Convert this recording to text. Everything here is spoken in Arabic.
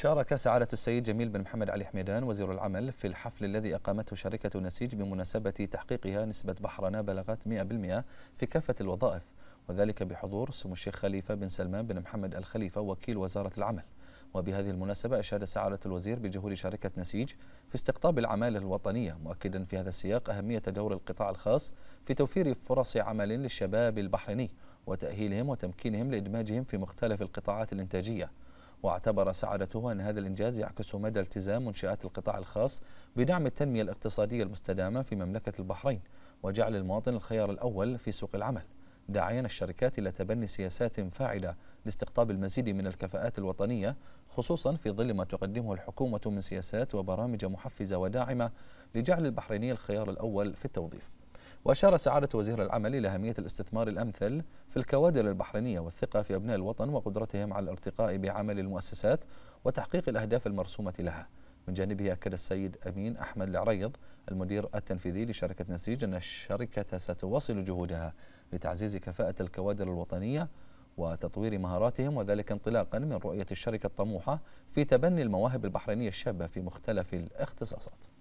شارك سعادة السيد جميل بن محمد علي حميدان وزير العمل في الحفل الذي أقامته شركة نسيج بمناسبة تحقيقها نسبة بحرنا بلغت 100% في كافة الوظائف وذلك بحضور سمو الشيخ خليفة بن سلمان بن محمد الخليفة وكيل وزارة العمل وبهذه المناسبة أشاد سعادة الوزير بجهود شركة نسيج في استقطاب العمالة الوطنية مؤكدا في هذا السياق أهمية دور القطاع الخاص في توفير فرص عمل للشباب البحريني وتأهيلهم وتمكينهم لإدماجهم في مختلف القطاعات الإنتاجية واعتبر سعادته أن هذا الإنجاز يعكس مدى التزام منشآت القطاع الخاص بدعم التنمية الاقتصادية المستدامة في مملكة البحرين وجعل المواطن الخيار الأول في سوق العمل داعيا الشركات إلى تبني سياسات فاعلة لاستقطاب المزيد من الكفاءات الوطنية خصوصا في ظل ما تقدمه الحكومة من سياسات وبرامج محفزة وداعمة لجعل البحريني الخيار الأول في التوظيف وأشار سعادة وزير العمل إلى أهمية الاستثمار الأمثل في الكوادر البحرينية والثقة في أبناء الوطن وقدرتهم على الارتقاء بعمل المؤسسات وتحقيق الأهداف المرسومة لها من جانبه أكد السيد أمين أحمد العريض المدير التنفيذي لشركة نسيج أن الشركة ستواصل جهودها لتعزيز كفاءة الكوادر الوطنية وتطوير مهاراتهم وذلك انطلاقا من رؤية الشركة الطموحة في تبني المواهب البحرينية الشابة في مختلف الاختصاصات